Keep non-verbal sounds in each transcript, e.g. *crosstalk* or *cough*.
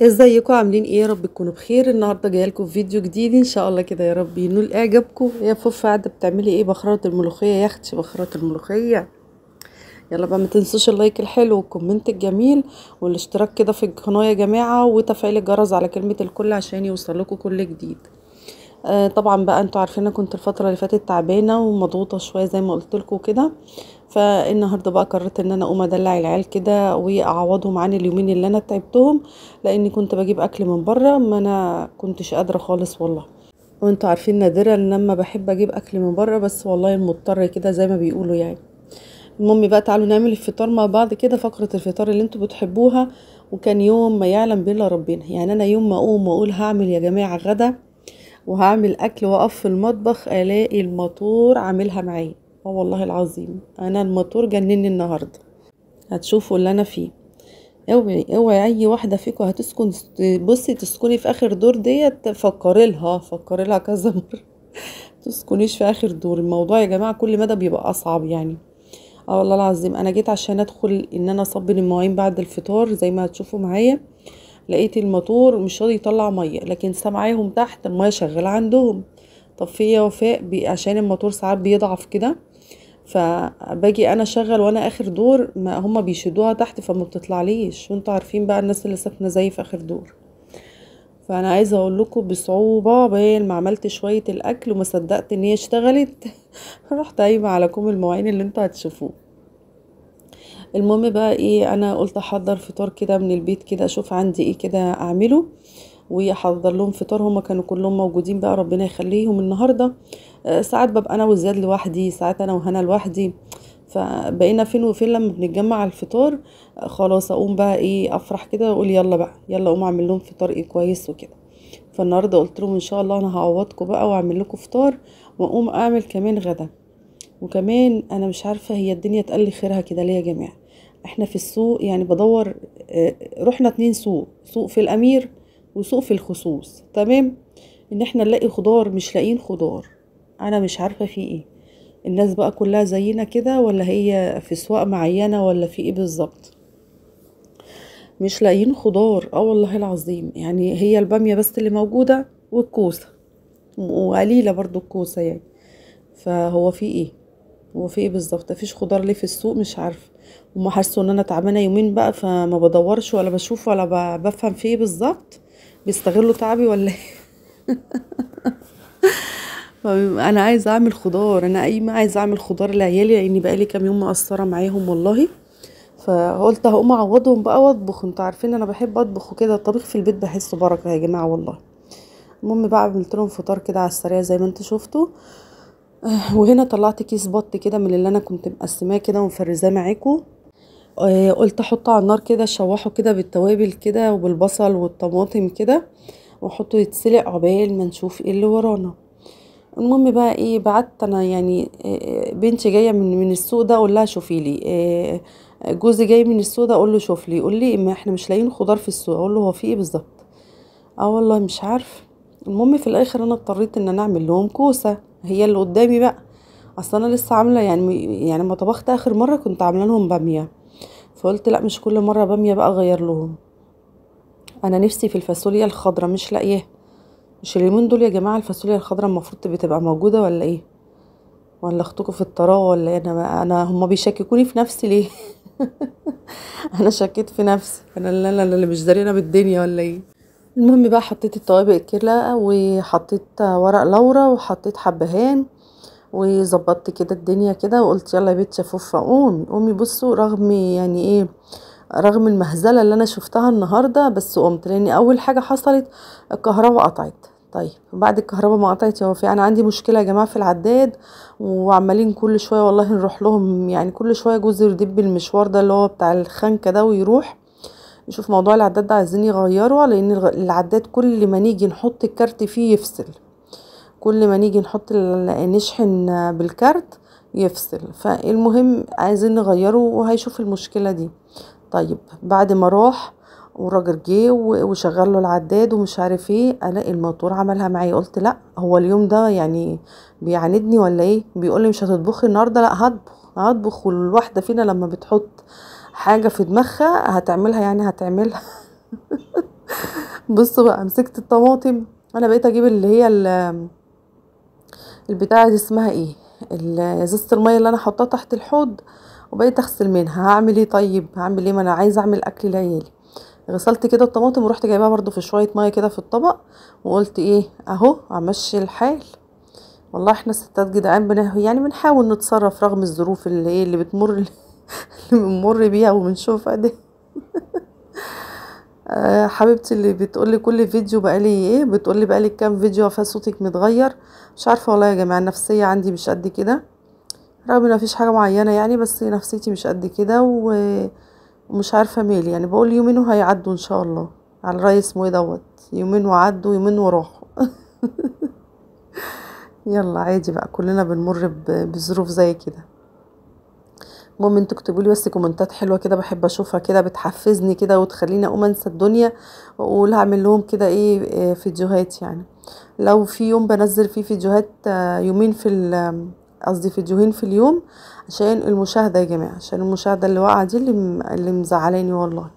ازيكم عاملين ايه يا رب تكونوا بخير النهارده جايه لكم فيديو جديد ان شاء الله كده يا رب ينول اعجابكم إيه يا فوف قاعده بتعملي ايه بخرات الملوخيه يا اختي بخرات الملوخيه يلا بقى ما تنسوش اللايك الحلو والكومنت الجميل والاشتراك كده في القناه يا جماعه وتفعيل الجرس على كلمه الكل عشان يوصل لكم كل جديد آه، طبعا بقى انتوا عارفين انا كنت الفتره اللي فاتت تعبانه ومضغوطه شويه زي ما قلت لكم كده فالنهارده بقى قررت ان انا اقوم ادلع العيال كده واعوضهم عن اليومين اللي انا تعبتهم لاني كنت بجيب اكل من بره ما انا كنتش قادره خالص والله وانتوا عارفين نادرا لما بحب اجيب اكل من بره بس والله مضطره كده زي ما بيقولوا يعني المهم بقى تعالوا نعمل الفطار مع بعض كده فقره الفطار اللي انتوا بتحبوها وكان يوم ما يعلم بالله ربنا يعني انا يوم ما اقوم واقول هعمل يا جماعه غدا وهعمل اكل واقف في المطبخ الاقي الماتور عاملها معايا اه والله العظيم انا الموتور جنني النهارده هتشوفوا اللي انا فيه اوعي اوعي اي واحده فيكم هتسكن بصي تسكني في اخر دور ديت فكري لها فكري لها كذا مره *laughs* تسكنيش في اخر دور الموضوع يا جماعه كل مدى بيبقى اصعب يعني اه والله العظيم انا جيت عشان ادخل ان انا اصب المواعين بعد الفطار زي ما هتشوفوا معايا لقيت الموتور مش راضي يطلع ميه لكن سامعاهم تحت الميه شغاله عندهم طب في إيه وفاء عشان الموتور ساعات بيضعف كده فباجي انا اشغل وانا اخر دور ما هما بيشدوها تحت فما بتطلعليش وانتوا عارفين بقى الناس اللي ساكنه زي في اخر دور فانا عايزه اقول لكم بصعوبه بين ما عملت شويه الاكل وما صدقت ان هي اشتغلت *laughs* رحت قايمه عليكم المواعين اللي انتوا هتشوفوه المهم بقى ايه انا قلت احضر فطار كده من البيت كده اشوف عندي ايه كده اعمله واحضر لهم فطار هما كانوا كلهم موجودين بقى ربنا يخليهم النهارده ساعات ببقى انا وزياد لوحدي ساعات انا وهنا لوحدي فبقينا فين وفين لما بنتجمع على الفطار خلاص اقوم بقى ايه افرح كده واقول يلا بقى يلا اقوم اعمل لهم فطار ايه كويس وكده فالنهارده قلت لهم ان شاء الله انا هعوضكم بقى واعمل لكم فطار واقوم اعمل كمان غدا وكمان انا مش عارفه هي الدنيا تقلي خيرها كده ليه يا جماعه احنا في السوق يعني بدور آه، رحنا اتنين سوق سوق في الامير وسوق في الخصوص تمام ان احنا نلاقي خضار مش لاقيين خضار انا مش عارفه في ايه الناس بقى كلها زينا كده ولا هي في سواق معينه ولا في ايه بالظبط مش لاقيين خضار اه والله العظيم يعني هي الباميه بس اللي موجوده والكوسه وقليله برضو الكوسه يعني فهو في ايه هو في ايه بالظبط مفيش خضار ليه في السوق مش عارفه وما حاسه ان انا تعبانه يومين بقى فما بدورش ولا بشوف ولا بفهم في ايه بالظبط بيستغلوا تعبي ولا ايه *laughs* انا عايزه اعمل خضار انا قايمه عايزه اعمل خضار لعيالي لاني بقالي كام يوم مقصره معاهم والله فقلت هقوم اعوضهم بقى واطبخ انتوا عارفين انا بحب اطبخ وكده الطبيخ في البيت بحسه بركه يا جماعه والله المهم بقى عملت لهم فطار كده على السريع زي ما انتوا شفتوا آه، وهنا طلعت كيس بط كده من اللي انا كنت مقسماه كده ومفرزاه معاكم آه، قلت احطه على النار كده اشوحه كده بالتوابل كده وبالبصل والطماطم كده واحطه يتسلق عقبال ما نشوف ايه اللي ورانا المهم بقى ايه بعت انا يعني آه، بنتي جايه من من السوق ده اقول لها شوفي لي آه، جوزي جاي من السوق ده اقول له شوف لي يقول لي ما احنا مش لاقيين خضار في السوق اقول له هو في ايه بالظبط اه والله مش عارف المهم في الاخر انا اضطريت ان انا اعمل لهم كوسه هي اللي قدامي بقى اصل انا لسه عامله يعني يعني ما طبخت اخر مره كنت عامله لهم باميه فقلت لا مش كل مره باميه بقى اغير لهم انا نفسي في الفاصوليا الخضراء مش لاقياها مش اليومين دول يا جماعه الفاصوليا الخضراء المفروض بتبقى موجوده ولا ايه ولا اختكم في الطراء ولا ايه انا انا هما بيشككوني في نفسي ليه *laughs* انا شكيت في نفسي انا اللي اللي مش دارينا بالدنيا ولا ايه المهم بقى حطيت الطوابق الكرلقه وحطيت ورق لورا وحطيت حبهان وظبطت كده الدنيا كده وقلت يلا يا بيت شفوفة قوم قومي بصوا رغم يعني ايه رغم المهزله اللي انا شفتها النهارده بس قمت لان اول حاجه حصلت الكهرباء قطعت طيب بعد الكهرباء ما قطعت هو في انا عندي مشكله يا جماعه في العداد وعمالين كل شويه والله نروح لهم يعني كل شويه جوز يردب المشوار ده اللي هو بتاع الخنكه ده ويروح نشوف موضوع العداد ده عايزين يغيره لان العداد كل ما نيجي نحط الكارت فيه يفصل كل ما نيجي نحط نشحن بالكارت يفصل فالمهم عايزين نغيره وهيشوف المشكله دي طيب بعد ما راح والراجل جه وشغل له العداد ومش عارف ايه الاقي الموتور عملها معايا قلت لا هو اليوم ده يعني بيعاندني ولا ايه بيقول لي مش هتطبخي النهارده لا هطبخ هطبخ والواحده فينا لما بتحط حاجه في دماغها هتعملها يعني هتعملها *laughs* بصوا بقى مسكت الطماطم انا بقيت اجيب اللي هي البتاعه دي اسمها ايه ازازه الميه اللي انا حطاها تحت الحوض وبقيت اغسل منها هعمل ايه طيب هعمل ايه ما انا عايزه اعمل اكل ليالي غسلت كده الطماطم ورحت جايباها برده في شويه ميه كده في الطبق وقلت ايه اهو امشي الحال والله احنا ستات جدعان يعني بنحاول نتصرف رغم الظروف اللي ايه اللي بتمر *laughs* اللي بنمر بيها وبنشوفها دي *laughs* آه، حبيبتي اللي بتقولي كل فيديو بقالي ايه بتقولي بقالي كام فيديو صوتك متغير مش عارفه والله يا جماعه النفسيه عندي مش قد كده رغم ان مفيش حاجه معينه يعني بس نفسيتي مش قد كده و ومش عارفة مالي يعني بقول يومين وهيعدوا إن شاء الله على الرأي اسمه إيه دوت يومين وعدوا يومين وراحوا *laughs* يلا عادي بقى كلنا بنمر بظروف زي كده المهم انتوا اكتبوا لي بس كومنتات حلوه كده بحب اشوفها كده بتحفزني كده وتخليني اقوم انسى الدنيا واقول هعمل لهم كده ايه آه، فيديوهات يعني لو في يوم بنزل فيه فيديوهات آه، يومين في قصدي فيديوهين في اليوم عشان المشاهدة يا جماعة عشان المشاهدة اللي واقعة دي اللي مزعلاني والله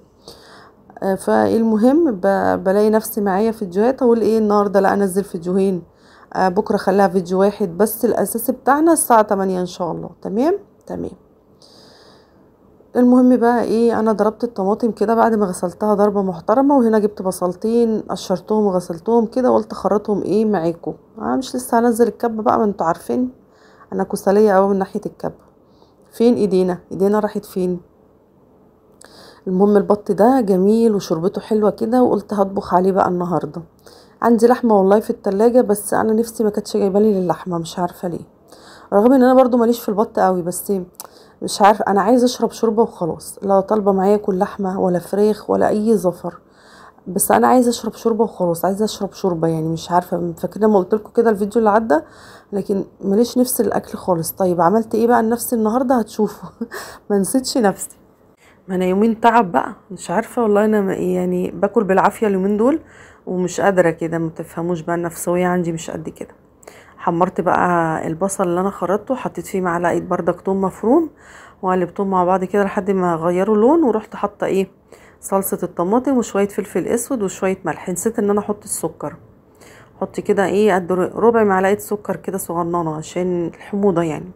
آه، فالمهم بلاقي نفسي معايا فيديوهات اقول ايه النهارده لا انزل فيديوهين آه، بكره خليها فيديو واحد بس الاساسي بتاعنا الساعه 8 ان شاء الله تمام تمام المهم بقى ايه انا ضربت الطماطم كده بعد ما غسلتها ضربه محترمه وهنا جبت بصلتين قشرتهم وغسلتهم كده وقلت خرطهم ايه معاكم انا آه، مش لسه هنزل الكب بقى ما انتوا عارفين انا كسليه قوي من ناحيه الكب فين ايدينا ايدينا راحت فين المهم البط ده جميل وشربته حلوه كده وقلت هطبخ عليه بقى النهارده عندي لحمه والله في التلاجة بس انا نفسي ما كانتش لي اللحمه مش عارفه ليه رغم ان انا برضو ماليش في البط قوي بس مش عارفه انا عايزه اشرب شوربه وخلاص لا طالبه معايا كل لحمه ولا فريخ ولا اي زفر بس انا عايزه اشرب شوربه وخلاص عايزه اشرب شوربه يعني مش عارفه فاكره ما قلت لكم كده الفيديو اللي عدى لكن ماليش نفس الاكل خالص طيب عملت ايه بقى لنفسي النهارده هتشوفوا *laughs* ما نسيتش نفسي ما انا يومين تعب بقى مش عارفه والله انا يعني باكل بالعافيه اليومين دول ومش قادره كده ما تفهموش بقى النفسويه عندي مش قد كده حمرت بقى البصل اللي انا خرطته حطيت فيه معلقه بردك توم مفروم وقلبتهم مع بعض كده لحد ما غيروا لون ورحت حاطه ايه صلصه الطماطم وشويه فلفل اسود وشويه ملح نسيت ان انا احط السكر احط كده ايه قد ربع معلقه سكر كده صغننه عشان الحموضه يعني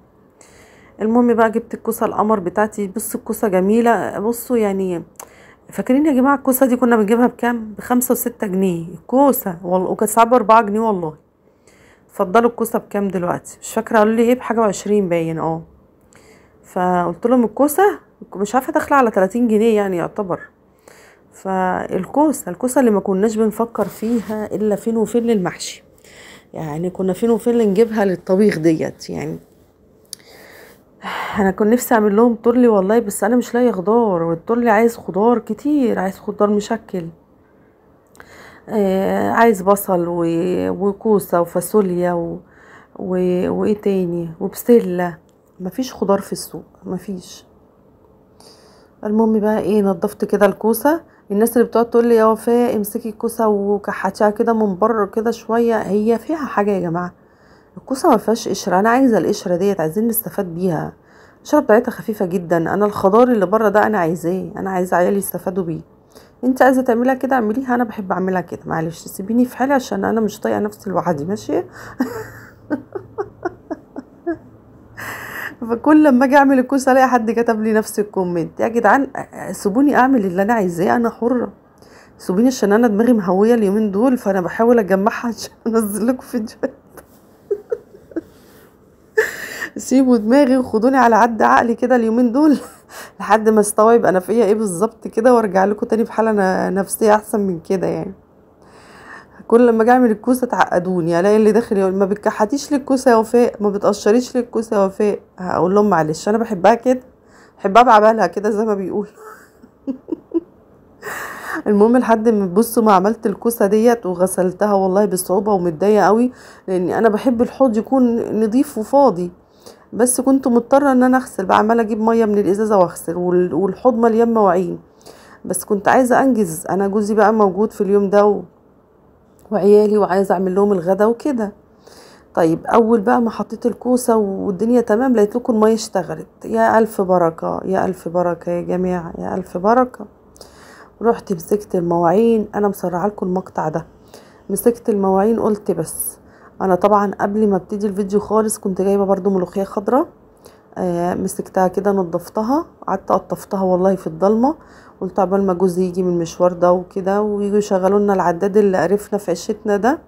المهم بقى جبت الكوسه القمر بتاعتي بص الكوسه جميله بصوا يعني فاكرين يا جماعه الكوسه دي كنا بنجيبها بكام بخمسة وستة جنيه كوسه والله وكانت ساعات باربعة جنيه والله اتفضلوا الكوسه بكام دلوقتي مش فاكره قالوا لي ايه بحاجه وعشرين باين اه فقلت لهم الكوسه مش عارفه داخله على 30 جنيه يعني يعتبر فالكوسة الكوسة اللي ما كناش بنفكر فيها إلا فين وفين للمحشي يعني كنا فين وفين نجيبها للطبيخ ديت يعني انا كنت نفسي اعمل لهم طرلي والله بس انا مش لاقيه خضار والطرلي عايز خضار كتير عايز خضار مشكل آه عايز بصل وكوسه وفاصوليا و... و... وايه تاني وبسله مفيش خضار في السوق مفيش المهم بقى ايه نضفت كده الكوسه الناس اللي بتقعد تقول لي يا وفاء امسكي الكوسه وكحتيها كده من بره كده شويه هي فيها حاجه يا جماعه الكوسه ما فيهاش قشره انا عايزه القشره ديت عايزين نستفاد بيها القشره بتاعتها خفيفه جدا انا الخضار اللي بره ده انا عايزاه انا عايزه عيالي يستفادوا بيه انت عايزه تعمليها كده اعمليها انا بحب اعملها كده معلش سيبيني في حالي عشان انا مش طايقه نفسي لوحدي ماشي *laughs* فكل لما اجي اعمل الكوسه الاقي حد كتب لي نفس الكومنت يا جدعان سيبوني اعمل اللي انا عايزاه انا حره سيبوني عشان انا دماغي مهويه اليومين دول فانا بحاول اجمعها *laughs* عشان انزل لكم فيديوهات *laughs* سيبوا دماغي وخدوني على عد عقلي كده اليومين دول *laughs* لحد ما استوعب انا فيا ايه بالظبط كده وارجع لكم تاني بحاله نفسيه احسن من كده يعني كل لما اجي اعمل الكوسه تعقدوني الاقي يعني اللي داخل يقول ما بتكحتيش للكوسه يا وفاء ما بتقشريش للكوسه يا وفاء هقول لهم معلش انا بحبها كده بحبها بعملها كده زي ما بيقول *laughs* المهم لحد ما بصوا ما عملت الكوسه ديت وغسلتها والله بصعوبه ومتضايقه قوي لان انا بحب الحوض يكون نظيف وفاضي بس كنت مضطره ان انا اغسل بقى عماله اجيب ميه من الازازه واغسل والحوض مليان مواعين بس كنت عايزه انجز انا جوزي بقى موجود في اليوم ده وعيالي وعايزه اعمل لهم الغدا وكده طيب اول بقى ما حطيت الكوسه والدنيا تمام لقيت لكم الميه اشتغلت يا الف بركه يا الف بركه يا جماعه يا الف بركه رحت مسكت المواعين انا مسرعه لكم المقطع ده مسكت المواعين قلت بس انا طبعا قبل ما ابتدي الفيديو خالص كنت جايبه برضو ملوخيه خضراء آه مسكتها كده نضفتها قعدت قطفتها والله في الضلمه قلت عبال ما جوزي يجي من المشوار ده وكده ويجوا يشغلوا لنا العداد اللي قرفنا في عشتنا ده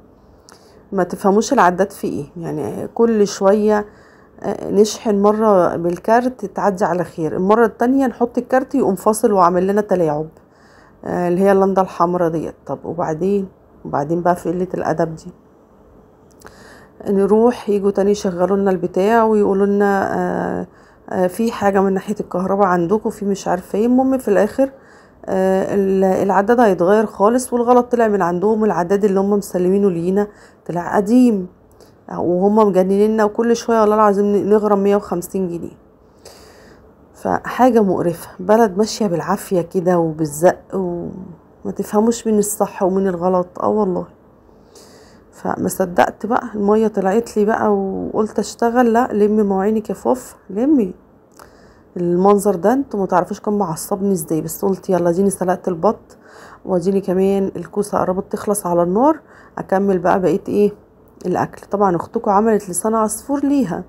ما تفهموش العداد في ايه يعني كل شويه آه، نشحن مرة بالكارت تعدي على خير المرة التانية نحط الكارت يقوم فاصل وعمل لنا تلاعب آه، اللي هي اللندة الحمراء ديت طب وبعدين وبعدين بقى في قلة الأدب دي نروح يجوا تاني يشغلوا لنا البتاع ويقولوا لنا آه، آه، في حاجة من ناحية الكهرباء عندكم في مش عارفة ايه المهم في الاخر آه، العداد هيتغير خالص والغلط طلع من عندهم العداد اللي هم مسلمينه لينا طلع قديم وهم مجنننا وكل شوية والله العظيم نغرم 150 جنيه فحاجة مقرفة بلد ماشية بالعافية كده وبالزق وما تفهموش من الصح ومن الغلط اه والله فما صدقت بقى المية طلعت لي بقى وقلت اشتغل لا لمي مواعينك يا فوف لمي المنظر ده انتوا ما تعرفوش كان معصبني ازاي بس قلت يلا ديني سلقت البط واديني كمان الكوسه قربت تخلص على النار اكمل بقى بقيت ايه الاكل طبعا اختكم عملت لسان عصفور ليها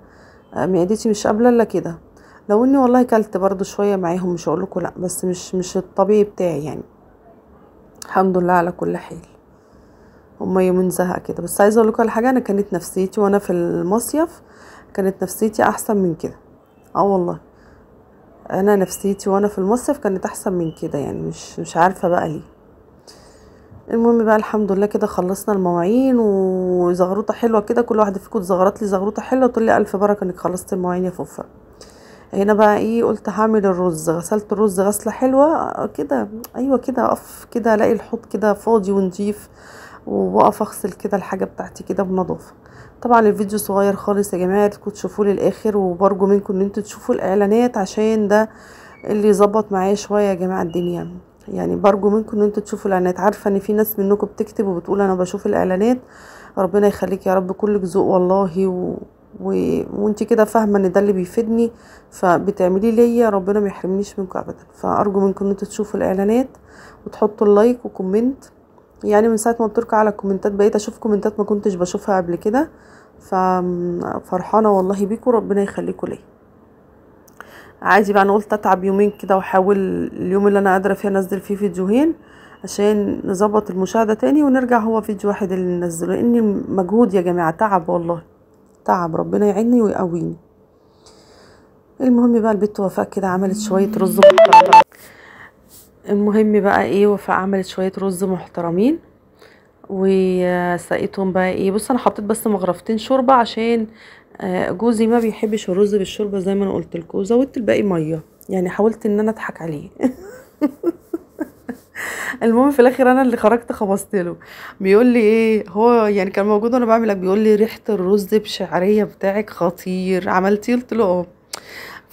آه، معدتي مش قابله الا كده لو اني والله كلت برضو شويه معاهم مش هقول لا بس مش مش الطبيعي بتاعي يعني الحمد لله على كل حال هما يومين زهق كده بس عايزه اقول لكم على حاجه انا كانت نفسيتي وانا في المصيف كانت نفسيتي احسن من كده اه والله انا نفسيتي وانا في المصيف كانت احسن من كده يعني مش مش عارفه بقى ليه المهم بقى الحمد لله كده خلصنا المواعين وزغروطه حلوه كده كل واحده فيكم زغرت لي زغروطه حلوه تقول لي الف بركه انك خلصت المواعين يا فوفا هنا بقى ايه قلت هعمل الرز غسلت الرز غسله حلوه كده ايوه كده اقف كده الاقي الحوض كده فاضي ونضيف واقف اغسل كده الحاجه بتاعتي كده بنضافه طبعا الفيديو صغير خالص يا جماعه تكون تشوفوه للاخر وبرجو منكم ان انتوا تشوفوا الاعلانات عشان ده اللي يظبط معايا شويه يا جماعه الدنيا يعني برجو منكم ان انتوا تشوفوا الاعلانات عارفه ان في ناس منكم بتكتب وبتقول انا بشوف الاعلانات ربنا يخليك يا رب كلك ذوق والله و... و... وانت كده فاهمه ان ده اللي بيفيدني فبتعملي ليا ربنا ما يحرمنيش منكم ابدا فارجو منكم ان انتوا تشوفوا الاعلانات وتحطوا اللايك وكومنت يعني من ساعه ما قلت على الكومنتات بقيت اشوف كومنتات ما كنتش بشوفها قبل كده ففرحانه والله بيكم ربنا يخليكم ليا عادي بقى انا قلت اتعب يومين كده واحاول اليوم اللي انا قادره فيه انزل فيه فيديوهين عشان نظبط المشاهده تاني ونرجع هو فيديو واحد اللي ننزله لان مجهود يا جماعه تعب والله تعب ربنا يعيني ويقويني المهم بقى البت وفاء كده عملت شويه رز محترم المهم بقى ايه وفاء عملت شويه رز محترمين وسقيتهم بقى ايه بص انا حطيت بس مغرفتين شوربه عشان آه، جوزي ما بيحبش الرز بالشوربه زي ما انا قلت لكم وزودت الباقي ميه يعني حاولت ان انا اضحك عليه *laughs* المهم في الاخر انا اللي خرجت خبصت له بيقول لي ايه هو يعني كان موجود وانا بعمل بيقول لي ريحه الرز بشعريه بتاعك خطير عملتي قلت له اه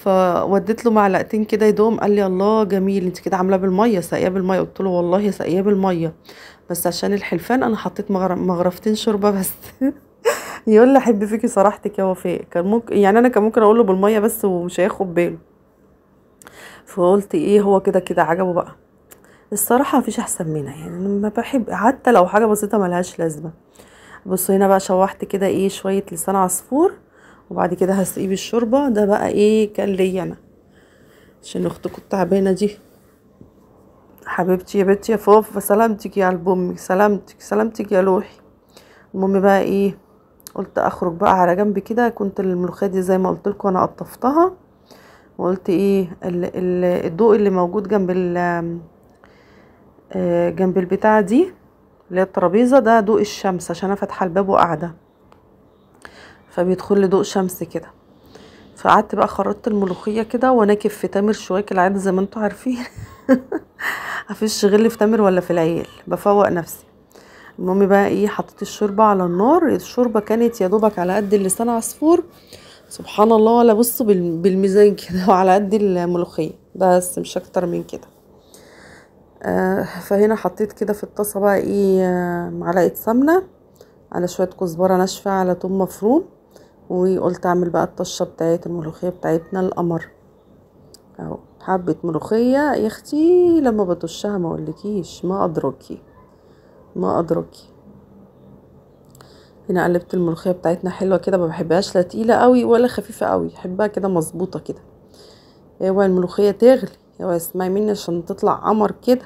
فوديت له معلقتين كده يدوم قال لي الله جميل انت كده عاملاه بالميه ساقياه بالميه قلت له والله ساقياه بالميه بس عشان الحلفان انا حطيت مغرفتين شوربه بس *laughs* يقول لي احب فيكي صراحتك يا وفاء كان ممكن يعني انا كان ممكن اقول له بالميه بس ومش هياخد باله فقلت ايه هو كده كده عجبه بقى الصراحه مفيش احسن منها يعني ما بحب حتى لو حاجه بسيطه ملهاش لازمه بصوا هنا بقى شوحت كده ايه شويه لسان عصفور وبعد كده هسقيه بالشوربه ده بقى ايه كان ليا انا عشان اختكم التعبانه دي حبيبتي يا بنتي يا فوف سلامتك يا البومي سلامتك سلامتك يا لوحي المهم بقى ايه قلت اخرج بقى على جنب كده كنت الملوخيه دي زي ما قلت لكم انا قطفتها وقلت ايه الضوء اللي موجود جنب ال آه، جنب البتاعه دي اللي هي الترابيزه ده ضوء الشمس عشان انا فاتحه الباب وقاعده فبيدخل لي ضوء شمس كده فقعدت بقى خرطت الملوخيه كده وانا في تامر شويه كالعاده زي ما انتوا عارفين *laughs* مفيش غل في تامر ولا في العيال بفوق نفسي المهم بقى ايه حطيت الشوربه على النار الشوربه كانت يا دوبك على قد اللسان عصفور سبحان الله ولا بص بالميزان كده *laughs* وعلى قد الملوخيه بس مش اكتر من كده آه فهنا حطيت كده في الطاسه بقى ايه آه، معلقه سمنه على شويه كزبره ناشفه على توم مفروم وقلت اعمل بقى الطشه بتاعت الملوخيه بتاعتنا القمر اهو حبه ملوخيه يا اختي لما بطشها ما اقولكيش ما ادركي ما ادركي هنا قلبت الملوخيه بتاعتنا حلوه كده ما بحبهاش لا تقيله قوي ولا خفيفه قوي بحبها كده مظبوطه كده اوعي الملوخيه تغلي اوعي اسمعي مني عشان تطلع قمر كده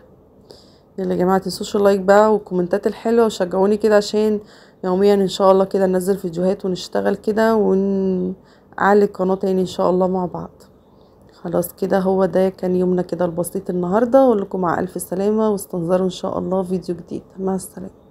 يلا يا جماعه تنسوش اللايك بقى والكومنتات الحلوه وشجعوني كده عشان يوميا ان شاء الله كده ننزل فيديوهات ونشتغل كده ونعلي القناه تاني ان شاء الله مع بعض خلاص كده هو ده كان يومنا كده البسيط النهارده اقول لكم مع الف سلامه واستنظروا ان شاء الله فيديو جديد مع السلامه